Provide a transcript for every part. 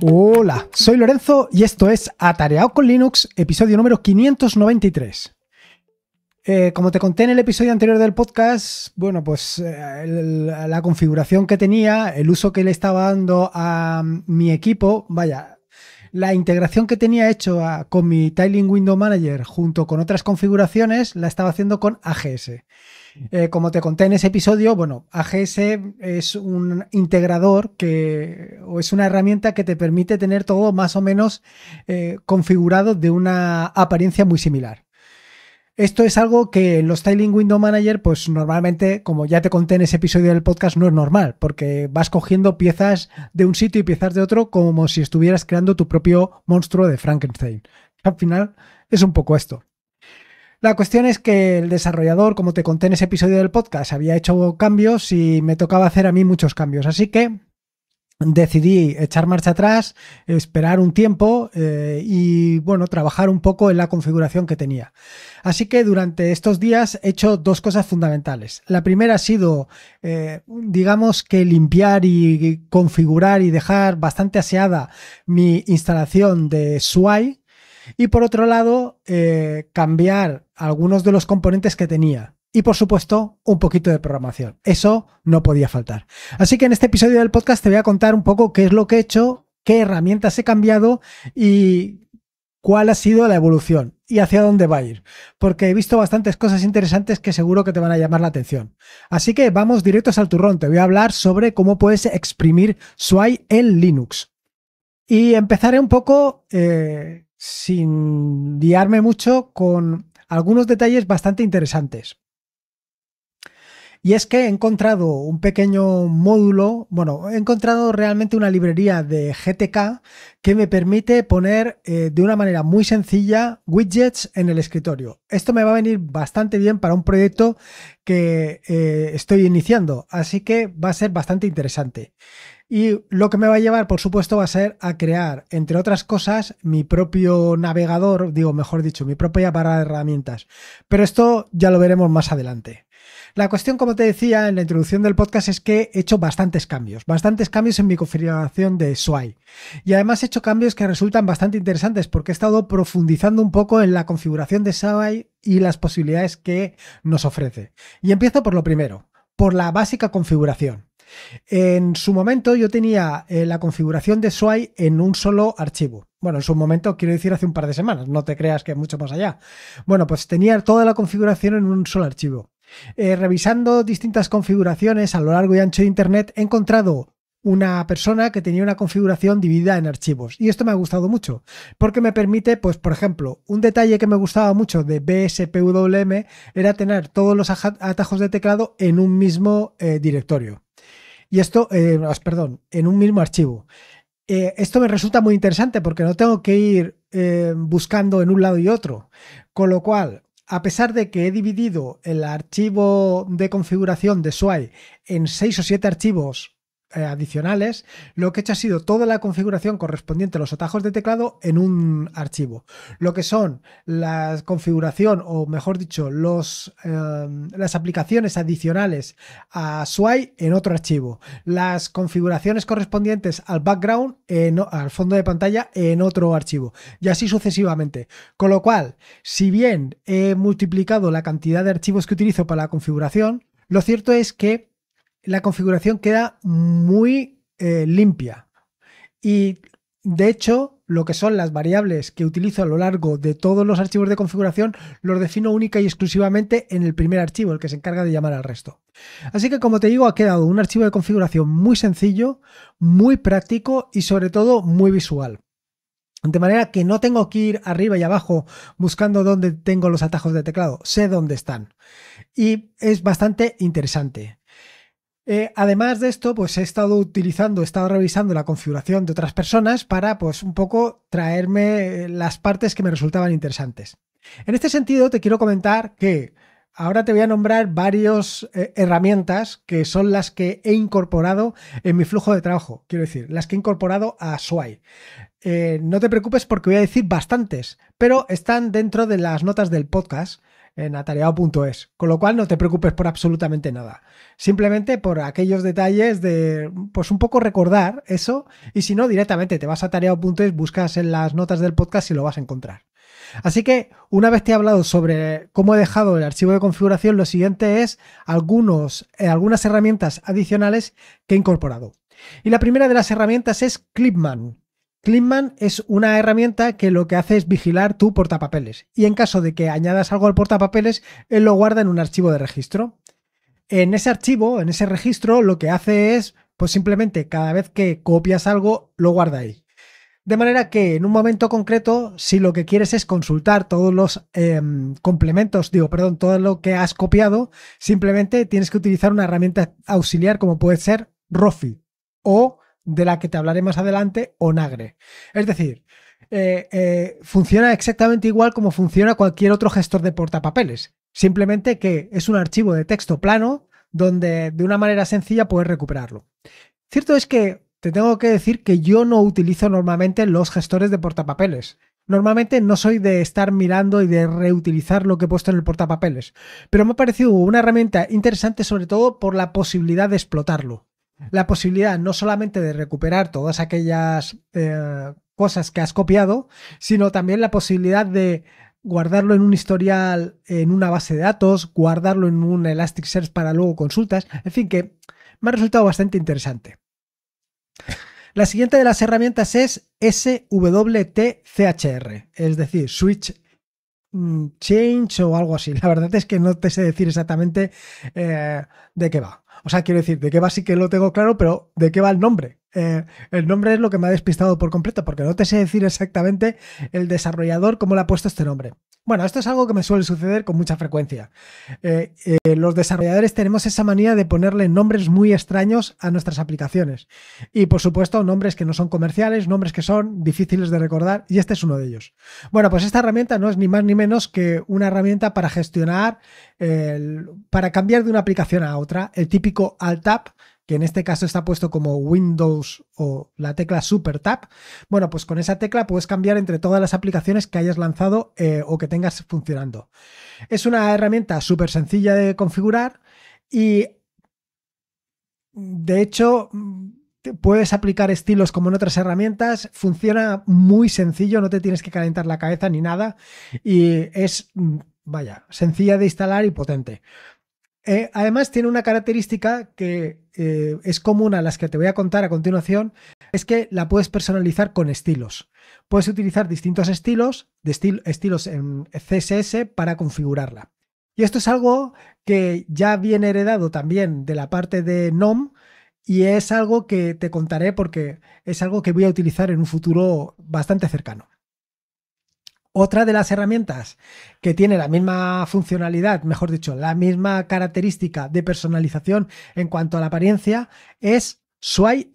Hola, soy Lorenzo y esto es Atareado con Linux, episodio número 593. Eh, como te conté en el episodio anterior del podcast, bueno, pues eh, la configuración que tenía, el uso que le estaba dando a mi equipo, vaya, la integración que tenía hecho con mi Tiling Window Manager junto con otras configuraciones, la estaba haciendo con AGS. Eh, como te conté en ese episodio, bueno, AGS es un integrador que, o es una herramienta que te permite tener todo más o menos eh, configurado de una apariencia muy similar. Esto es algo que en los Styling Window Manager, pues normalmente, como ya te conté en ese episodio del podcast, no es normal, porque vas cogiendo piezas de un sitio y piezas de otro como si estuvieras creando tu propio monstruo de Frankenstein. Al final es un poco esto. La cuestión es que el desarrollador, como te conté en ese episodio del podcast, había hecho cambios y me tocaba hacer a mí muchos cambios. Así que decidí echar marcha atrás, esperar un tiempo eh, y bueno, trabajar un poco en la configuración que tenía. Así que durante estos días he hecho dos cosas fundamentales. La primera ha sido, eh, digamos que limpiar y configurar y dejar bastante aseada mi instalación de SWI, y por otro lado, eh, cambiar algunos de los componentes que tenía. Y por supuesto, un poquito de programación. Eso no podía faltar. Así que en este episodio del podcast te voy a contar un poco qué es lo que he hecho, qué herramientas he cambiado y cuál ha sido la evolución y hacia dónde va a ir, porque he visto bastantes cosas interesantes que seguro que te van a llamar la atención. Así que vamos directos al turrón, te voy a hablar sobre cómo puedes exprimir Sway en Linux. Y empezaré un poco eh, sin guiarme mucho con algunos detalles bastante interesantes. Y es que he encontrado un pequeño módulo, bueno, he encontrado realmente una librería de GTK que me permite poner eh, de una manera muy sencilla widgets en el escritorio. Esto me va a venir bastante bien para un proyecto que eh, estoy iniciando, así que va a ser bastante interesante. Y lo que me va a llevar, por supuesto, va a ser a crear, entre otras cosas, mi propio navegador, digo, mejor dicho, mi propia barra de herramientas. Pero esto ya lo veremos más adelante. La cuestión, como te decía en la introducción del podcast, es que he hecho bastantes cambios, bastantes cambios en mi configuración de SWI. Y además he hecho cambios que resultan bastante interesantes porque he estado profundizando un poco en la configuración de SWI y las posibilidades que nos ofrece. Y empiezo por lo primero, por la básica configuración. En su momento yo tenía eh, la configuración de Sway en un solo archivo. Bueno, en su momento quiero decir hace un par de semanas, no te creas que mucho más allá. Bueno, pues tenía toda la configuración en un solo archivo. Eh, revisando distintas configuraciones a lo largo y ancho de Internet he encontrado una persona que tenía una configuración dividida en archivos. Y esto me ha gustado mucho, porque me permite, pues, por ejemplo, un detalle que me gustaba mucho de BSPWM era tener todos los atajos de teclado en un mismo eh, directorio. Y esto, eh, perdón, en un mismo archivo. Eh, esto me resulta muy interesante porque no tengo que ir eh, buscando en un lado y otro. Con lo cual, a pesar de que he dividido el archivo de configuración de SWAI en seis o siete archivos eh, adicionales, lo que he hecho ha sido toda la configuración correspondiente a los atajos de teclado en un archivo. Lo que son la configuración, o mejor dicho, los, eh, las aplicaciones adicionales a sway en otro archivo. Las configuraciones correspondientes al background, al fondo de pantalla en otro archivo. Y así sucesivamente. Con lo cual, si bien he multiplicado la cantidad de archivos que utilizo para la configuración, lo cierto es que la configuración queda muy eh, limpia. Y de hecho, lo que son las variables que utilizo a lo largo de todos los archivos de configuración, los defino única y exclusivamente en el primer archivo, el que se encarga de llamar al resto. Así que como te digo, ha quedado un archivo de configuración muy sencillo, muy práctico y sobre todo muy visual. De manera que no tengo que ir arriba y abajo buscando dónde tengo los atajos de teclado, sé dónde están. Y es bastante interesante. Eh, además de esto, pues he estado utilizando, he estado revisando la configuración de otras personas para, pues, un poco traerme eh, las partes que me resultaban interesantes. En este sentido, te quiero comentar que ahora te voy a nombrar varias eh, herramientas que son las que he incorporado en mi flujo de trabajo, quiero decir, las que he incorporado a Swai. no te preocupes porque voy a decir bastantes, pero están dentro de las notas del podcast en atareado.es, con lo cual no te preocupes por absolutamente nada. Simplemente por aquellos detalles de, pues un poco recordar eso y si no, directamente te vas a atareado.es, buscas en las notas del podcast y lo vas a encontrar. Así que una vez te he hablado sobre cómo he dejado el archivo de configuración, lo siguiente es algunos, eh, algunas herramientas adicionales que he incorporado. Y la primera de las herramientas es Clipman. Clipman es una herramienta que lo que hace es vigilar tu portapapeles y en caso de que añadas algo al portapapeles, él lo guarda en un archivo de registro. En ese archivo, en ese registro, lo que hace es, pues simplemente cada vez que copias algo, lo guarda ahí. De manera que en un momento concreto, si lo que quieres es consultar todos los em, complementos, digo, perdón, todo lo que has copiado, simplemente tienes que utilizar una herramienta auxiliar como puede ser Rofi o de la que te hablaré más adelante, Onagre. Es decir, eh, eh, funciona exactamente igual como funciona cualquier otro gestor de portapapeles. Simplemente que es un archivo de texto plano donde de una manera sencilla puedes recuperarlo. Cierto es que te tengo que decir que yo no utilizo normalmente los gestores de portapapeles. Normalmente no soy de estar mirando y de reutilizar lo que he puesto en el portapapeles, pero me ha parecido una herramienta interesante sobre todo por la posibilidad de explotarlo la posibilidad no solamente de recuperar todas aquellas eh, cosas que has copiado, sino también la posibilidad de guardarlo en un historial, en una base de datos, guardarlo en un Elasticsearch para luego consultas. En fin, que me ha resultado bastante interesante. La siguiente de las herramientas es SWTCHR, es decir, Switch mm, Change o algo así. La verdad es que no te sé decir exactamente eh, de qué va. O sea, quiero decir, de qué va sí que lo tengo claro, pero ¿de qué va el nombre? Eh, el nombre es lo que me ha despistado por completo, porque no te sé decir exactamente el desarrollador cómo le ha puesto este nombre. Bueno, esto es algo que me suele suceder con mucha frecuencia. Eh, eh, los desarrolladores tenemos esa manía de ponerle nombres muy extraños a nuestras aplicaciones. Y por supuesto, nombres que no son comerciales, nombres que son difíciles de recordar, y este es uno de ellos. Bueno, pues esta herramienta no es ni más ni menos que una herramienta para gestionar, para cambiar de una aplicación a otra, el típico Alt-Tab que en este caso está puesto como Windows o la tecla Super Tap. Bueno, pues con esa tecla puedes cambiar entre todas las aplicaciones que hayas lanzado eh, o que tengas funcionando. Es una herramienta súper sencilla de configurar y de hecho puedes aplicar estilos como en otras herramientas, funciona muy sencillo, no te tienes que calentar la cabeza ni nada y es, vaya, sencilla de instalar y potente. Eh, además tiene una característica que eh, es común a las que te voy a contar a continuación, es que la puedes personalizar con estilos. Puedes utilizar distintos estilos, de estilos en CSS para configurarla. Y esto es algo que ya viene heredado también de la parte de NOM y es algo que te contaré porque es algo que voy a utilizar en un futuro bastante cercano. Otra de las herramientas que tiene la misma funcionalidad, mejor dicho, la misma característica de personalización en cuanto a la apariencia es swaync.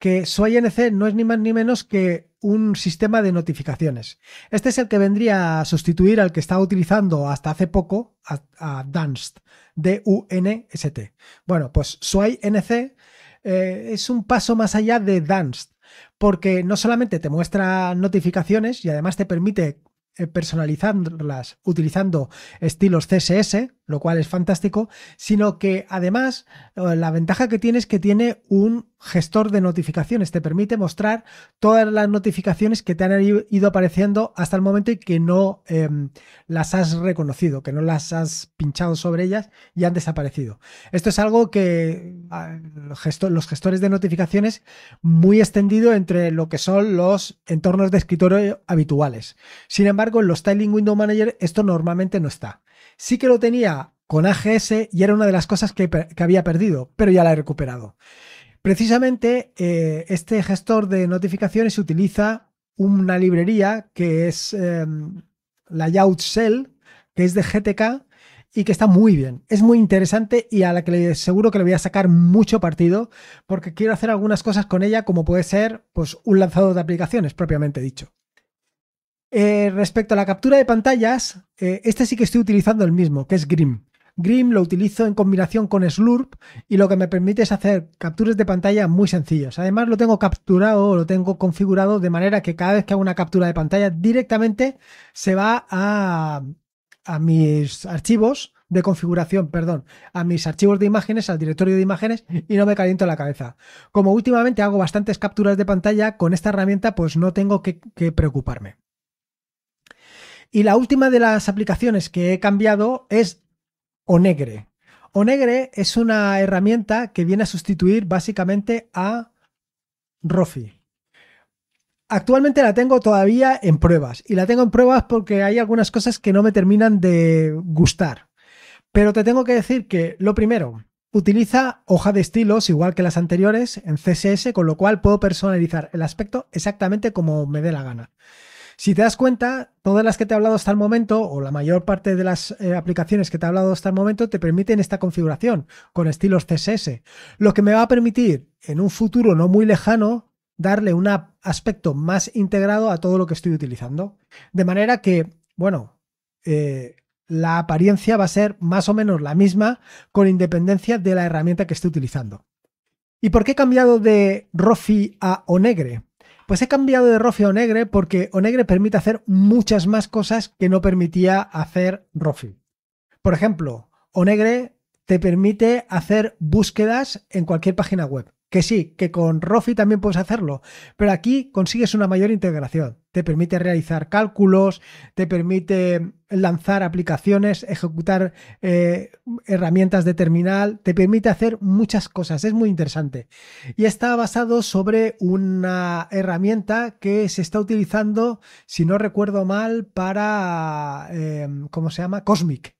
que swaync no es ni más ni menos que un sistema de notificaciones. Este es el que vendría a sustituir al que estaba utilizando hasta hace poco, a, a Dunst, D-U-N-S-T. Bueno, pues swaync eh, es un paso más allá de Dunst porque no solamente te muestra notificaciones y además te permite eh, personalizarlas utilizando estilos CSS, lo cual es fantástico, sino que además eh, la ventaja que tiene es que tiene un gestor de notificaciones, te permite mostrar todas las notificaciones que te han ido apareciendo hasta el momento y que no em, las has reconocido, que no las has pinchado sobre ellas y han desaparecido. Esto es algo que ah, los gestores de notificaciones muy extendido entre lo que son los entornos de escritorio habituales. Sin embargo, en los Styling Window Manager esto normalmente no está. Sí que lo tenía con AGS y era una de las cosas que, había perdido, pero ya la he recuperado. Precisamente eh, este gestor de notificaciones utiliza una librería que es em, la layout Shell, que es de GTK y que está muy bien. Es muy interesante y a la que le, seguro que le voy a sacar mucho partido porque quiero hacer algunas cosas con ella como puede ser pues, un lanzador de aplicaciones propiamente dicho. Eh, respecto a la captura de pantallas, eh, este sí que estoy utilizando el mismo, que es Grim. Grim lo utilizo en combinación con Slurp y lo que me permite es hacer capturas de pantalla muy sencillas. Además lo tengo capturado, lo tengo configurado de manera que cada vez que hago una captura de pantalla directamente se va a, a mis archivos de configuración, perdón, a mis archivos de imágenes, al directorio de imágenes y no me caliento la cabeza. Como últimamente hago bastantes capturas de pantalla, con esta herramienta pues no tengo que preocuparme. Y la última de las aplicaciones que he cambiado es Onegre. Onegre es una herramienta que viene a sustituir básicamente a Rofi. Actualmente la tengo todavía en pruebas y la tengo en pruebas porque hay algunas cosas que no me terminan de gustar. Pero te tengo que decir que lo primero, utiliza hoja de estilos igual que las anteriores en CSS, con lo cual puedo personalizar el aspecto exactamente como me dé la gana. Si te das cuenta, todas las que te he hablado hasta el momento, o la mayor parte de las eh, aplicaciones que te he hablado hasta el momento, te permiten esta configuración con estilos CSS, lo que me va a permitir en un futuro no muy lejano darle un aspecto más integrado a todo lo que estoy utilizando. De manera que, bueno, eh, la apariencia va a ser más o menos la misma con independencia de la herramienta que esté utilizando. ¿Y por qué he cambiado de Rofi a Onegre? Pues he cambiado de Rofi a Onegre porque Onegre permite hacer muchas más cosas que no permitía hacer Rofi. Por ejemplo, Onegre te permite hacer búsquedas en cualquier página web. Que sí, que con Rofi también puedes hacerlo, pero aquí consigues una mayor integración. Te permite realizar cálculos, te permite lanzar aplicaciones, ejecutar eh, herramientas de terminal, te permite hacer muchas cosas, es muy interesante. Y está basado sobre una herramienta que se está utilizando, si no recuerdo mal, para, eh, ¿cómo se llama? Cosmic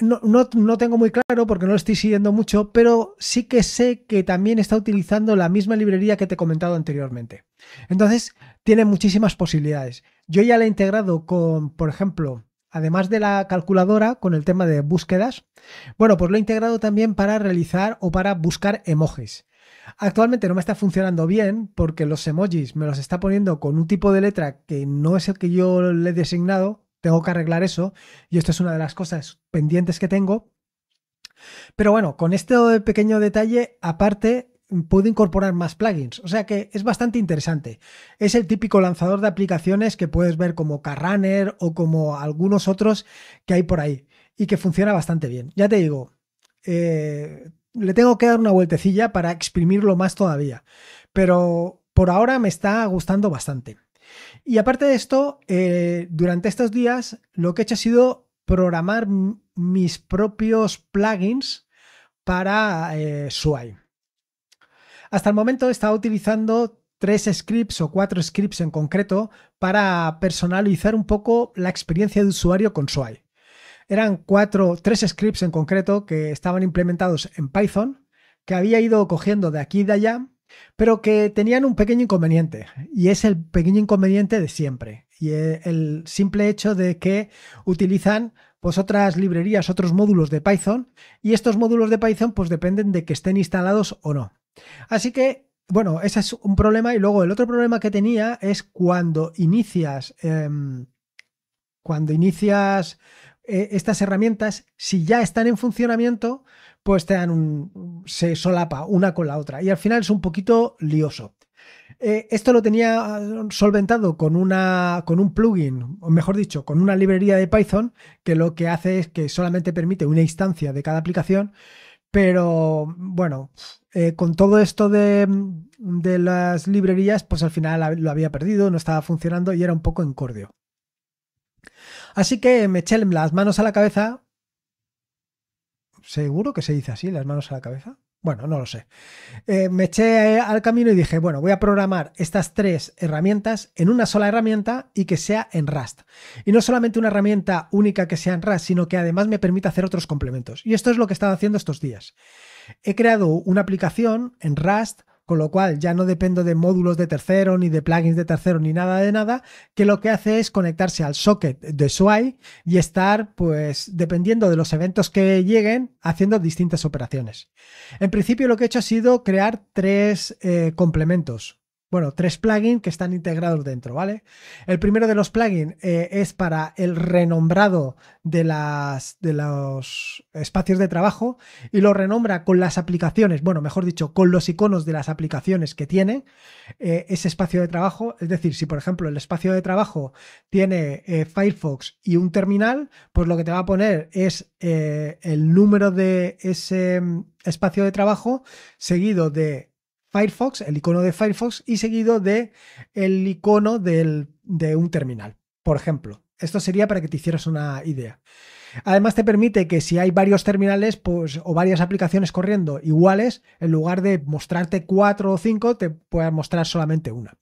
no, no, tengo muy claro porque no lo estoy siguiendo mucho, pero sí que sé que también está utilizando la misma librería que te he comentado anteriormente. Entonces, tiene muchísimas posibilidades. Yo ya la he integrado con, por ejemplo, además de la calculadora, con el tema de búsquedas. Bueno, pues lo he integrado también para realizar o para buscar emojis. Actualmente no me está funcionando bien porque los emojis me los está poniendo con un tipo de letra que no es el que yo le he designado, tengo que arreglar eso y esto es una de las cosas pendientes que tengo. Pero bueno, con este pequeño detalle, aparte, puedo incorporar más plugins. O sea que es bastante interesante. Es el típico lanzador de aplicaciones que puedes ver como Carrunner o como algunos otros que hay por ahí y que funciona bastante bien. Ya te digo, eh, le tengo que dar una vueltecilla para exprimirlo más todavía. Pero por ahora me está gustando bastante. Y aparte de esto, eh, durante estos días lo que he hecho ha sido programar mis propios plugins para eh, Hasta el momento he estado utilizando tres scripts o cuatro scripts en concreto para personalizar un poco la experiencia de usuario con Sway. Eran cuatro, tres scripts en concreto que estaban implementados en Python, que había ido cogiendo de aquí y de allá pero que tenían un pequeño inconveniente, y es el pequeño inconveniente de siempre, y e, el simple hecho de que utilizan pues otras librerías, otros módulos de Python, y estos módulos de Python pues dependen de que estén instalados o no. Así que, bueno, ese es un problema, y luego el otro problema que tenía es cuando inicias, em, cuando inicias eh, estas herramientas, si ya están en funcionamiento, pues te dan un, se solapa una con la otra y al final es un poquito lioso. Eh, esto lo tenía solventado con, una, con un plugin, o mejor dicho, con una librería de Python, que lo que hace es que solamente permite una instancia de cada aplicación, pero bueno, eh, con todo esto de, de, las librerías, pues al final lo había perdido, no estaba funcionando y era un poco encordio. Así que me eché las manos a la cabeza ¿Seguro que se dice así, las manos a la cabeza? Bueno, no lo sé. Eh, me eché eh, al camino y dije, bueno, voy a programar estas tres herramientas en una sola herramienta y que sea en Rust. Y no solamente una herramienta única que sea en Rust, sino que además me permita hacer otros complementos. Y esto es lo que he estado haciendo estos días. He creado una aplicación en Rust con lo cual ya no dependo de módulos de tercero, ni de plugins de tercero, ni nada de nada, que lo que hace es conectarse al socket de SUI y estar, pues, dependiendo de los eventos que lleguen, haciendo distintas operaciones. En principio lo que he hecho ha sido crear tres eh, complementos bueno, tres plugins que están integrados dentro, ¿vale? El primero de los plugins eh, es para el renombrado de, las, de los espacios de trabajo y lo renombra con las aplicaciones, bueno, mejor dicho, con los iconos de las aplicaciones que tiene eh, ese espacio de trabajo. Es decir, si por ejemplo el espacio de trabajo tiene eh, Firefox y un terminal, pues lo que te va a poner es el número de ese mm, espacio de trabajo seguido de Firefox, el icono de Firefox y seguido de el icono de un terminal, por ejemplo. Esto sería para que te hicieras una idea. Además te permite que si hay varios terminales pues, o varias aplicaciones corriendo iguales, en lugar de mostrarte cuatro o cinco, te pueda mostrar solamente una.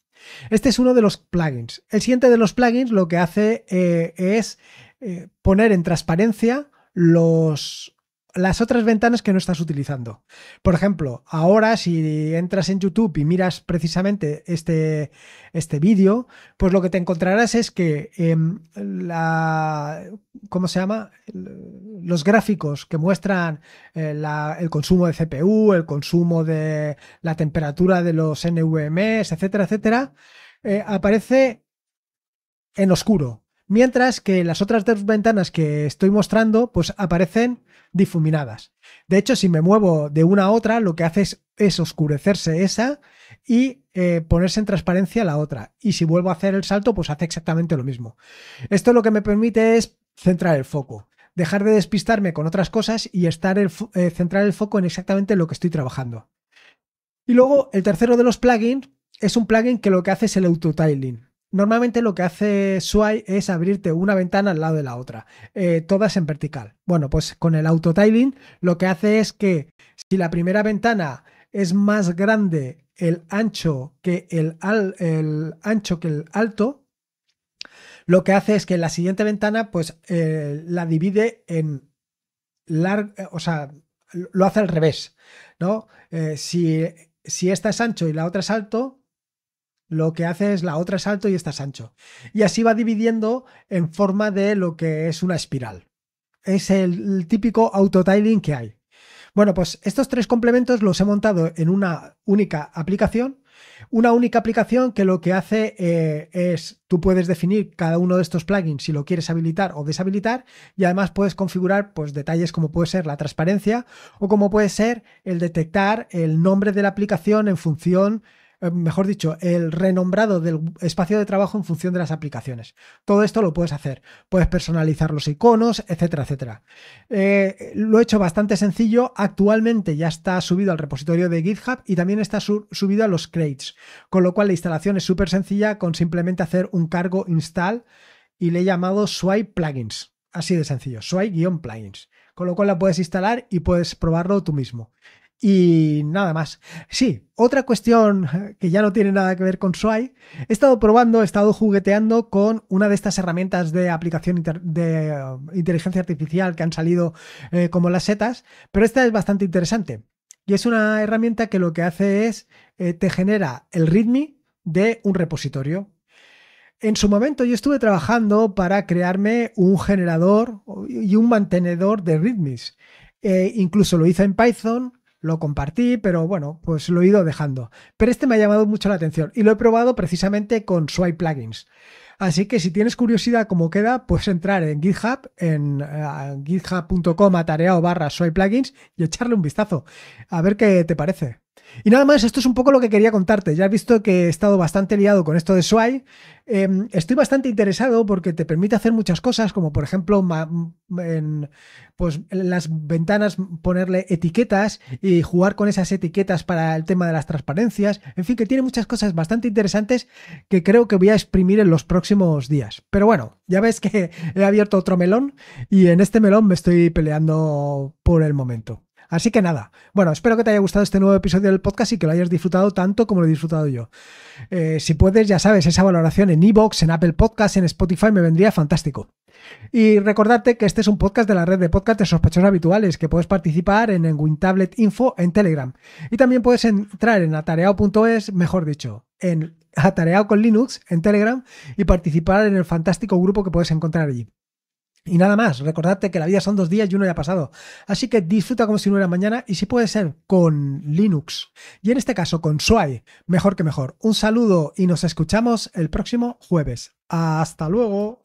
Este es uno de los plugins. El siguiente de los plugins lo que hace eh, es eh, poner en transparencia los, las otras ventanas que no estás utilizando. Por ejemplo, ahora si entras en YouTube y miras precisamente este, este vídeo, pues lo que te encontrarás es que em, la, ¿cómo se llama? Los gráficos que muestran eh, el consumo de CPU, el consumo de la temperatura de los NVMs, etcétera, etcétera, eh, aparece en oscuro. Mientras que las otras dos ventanas que estoy mostrando, pues aparecen difuminadas. De hecho, si me muevo de una a otra, lo que hace es, oscurecerse esa y eh, ponerse en transparencia la otra. Y si vuelvo a hacer el salto, pues hace exactamente lo mismo. Esto lo que me permite es centrar el foco, dejar de despistarme con otras cosas y estar eh, centrar el foco en exactamente lo que estoy trabajando. Y luego, el tercero de los plugins es un plugin que lo que hace es el autotiling. Normalmente lo que hace Swipe es abrirte una ventana al lado de la otra, eh, todas en vertical. Bueno, pues con el auto autotiling lo que hace es que si la primera ventana es más grande el ancho que el, el ancho que el alto, lo que hace es que la siguiente ventana pues eh, la divide en largo, o sea, lo hace al revés, ¿no? Eh, si, si esta es ancho y la otra es alto, lo que hace es la otra es alto y esta es ancho. Y así va dividiendo en forma de lo que es una espiral. Es el típico autotiling que hay. Bueno, pues estos tres complementos los he montado en una única aplicación. Una única aplicación que lo que hace eh, es, tú puedes definir cada uno de estos plugins si lo quieres habilitar o deshabilitar y además puedes configurar pues, detalles como puede ser la transparencia o como puede ser el detectar el nombre de la aplicación en función eh, mejor dicho, el renombrado del espacio de trabajo en función de las aplicaciones. Todo esto lo puedes hacer. Puedes personalizar los iconos, etcétera, etcétera. Eh, lo he hecho bastante sencillo. Actualmente ya está subido al repositorio de GitHub y también está subido a los crates, con lo cual la instalación es súper sencilla con simplemente hacer un cargo install y le he llamado Swipe Plugins. Así de sencillo, Swipe-plugins. Con lo cual la puedes instalar y puedes probarlo tú mismo. Y nada más. Sí, otra cuestión eh, que ya no tiene nada que ver con Swai. He estado probando, he estado jugueteando con una de estas herramientas de aplicación de eh, inteligencia artificial que han salido eh, como las setas, pero esta es bastante interesante. Y es una herramienta que lo que hace es, te genera el README de un repositorio, en su momento yo estuve trabajando para crearme un generador y un mantenedor de readmes. incluso lo hice en Python lo compartí, pero bueno, pues lo he ido dejando. Pero este me ha llamado mucho la atención y lo he probado precisamente con Swipe Plugins. Así que si tienes curiosidad cómo queda, puedes entrar en GitHub, en eh, github.com atareado barra Swipe Plugins y echarle un vistazo a ver qué te parece. Y nada más, esto es un poco lo que quería contarte. Ya has visto que he estado bastante liado con esto de Sway. Em, estoy bastante interesado porque te permite hacer muchas cosas, como por ejemplo pues, en las ventanas ponerle etiquetas y jugar con esas etiquetas para el tema de las transparencias. En fin, que tiene muchas cosas bastante interesantes que creo que voy a exprimir en los próximos días. Pero bueno, ya ves que he abierto otro melón y en este melón me estoy peleando por el momento. Así que nada, bueno, espero que te haya gustado este nuevo episodio del podcast y que lo hayas disfrutado tanto como lo he disfrutado yo. Eh, si puedes, ya sabes, esa valoración en iBox, en Apple Podcasts, en Spotify me vendría fantástico. Y recordarte que este es un podcast de la red de podcast de sospechosos habituales, que puedes participar en el WinTablet Info en Telegram. Y también puedes entrar en atareao.es, mejor dicho, en atareao con Linux en Telegram y participar en el fantástico grupo que puedes encontrar allí. Y nada más, recordarte que la vida son dos días y uno ya ha pasado. Así que disfruta como si no hubiera mañana y si puede ser con Linux. Y en este caso con Sway, mejor que mejor. Un saludo y nos escuchamos el próximo jueves. Hasta luego.